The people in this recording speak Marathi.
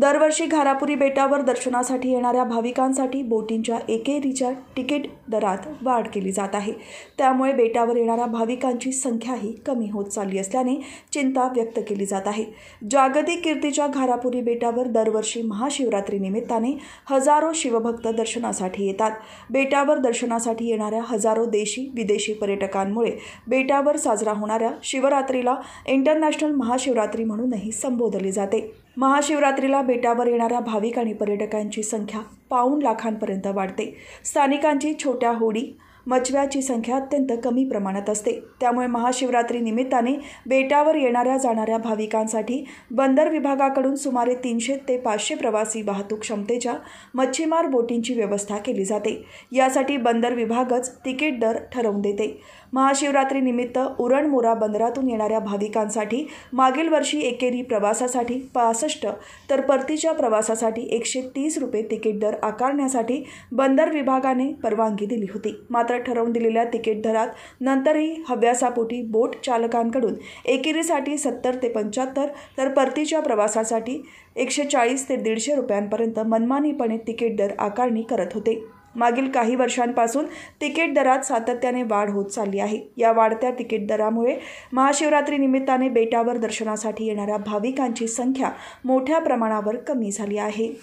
दरवर्षी घारापुरी बेटावर दर्शनासाठी येणाऱ्या भाविकांसाठी बोटींच्या एकेरीच्या तिकीट दरात वाढ केली जात आहे त्यामुळे बेटावर येणाऱ्या भाविकांची संख्याही कमी होत चालली असल्याने चिंता व्यक्त केली जात आहे जागतिक कीर्तीच्या घारापुरी बेटावर दरवर्षी महाशिवरात्रीनिमित्ताने हजारो शिवभक्त दर्शनासाठी येतात बेटावर दर्शनासाठी येणाऱ्या हजारो देशी विदेशी पर्यटकांमुळे बेटावर साजरा होणाऱ्या शिवरात्रीला इंटरनॅशनल महाशिवरात्री म्हणूनही संबोधले जाते महाशिवरात्रीला बेटावर येणाऱ्या भाविक आणि पर्यटकांची संख्या पाऊण लाखांपर्यंत वाढते स्थानिकांची छोट्या होडी मचव्याची संख्या अत्यंत कमी प्रमाणात असते त्यामुळे महाशिवरात्री निमित्ताने बेटावर येणाऱ्या जाणाऱ्या भाविकांसाठी बंदर विभागाकडून सुमारे तीनशे ते पाचशे प्रवासी वाहतूक क्षमतेच्या मच्छीमार बोटींची व्यवस्था केली जाते यासाठी बंदर विभागच तिकीट दर ठरवून देते महाशिवरात्रीनिमित्त उरणमोरा बंदरातून येणाऱ्या भाविकांसाठी मागील वर्षी एकेरी प्रवासासाठी पासष्ट तर परतीच्या प्रवासासाठी एकशे तीस रुपये तिकीट दर आकारण्यासाठी बंदर विभागाने परवानगी दिली होती मात्र ठरवून दिलेल्या तिकीट दरात नंतरही हव्यासापोटी बोट चालकांकडून एकेरीसाठी सत्तर ते पंच्याहत्तर तर परतीच्या प्रवासासाठी एकशे चाळीस ते दीडशे रुपयांपर्यंत मनमानीपणे तिकीट दर आकारणी करत होते मागील काही वर्षांपासून तिकीट दरात सातत्याने वाढ होत चालली आहे या वाढत्या तिकीट दरामुळे महाशिवरात्री निमित्ताने बेटावर दर्शनासाठी येणाऱ्या भाविकांची संख्या मोठ्या प्रमाणावर कमी झाली आहे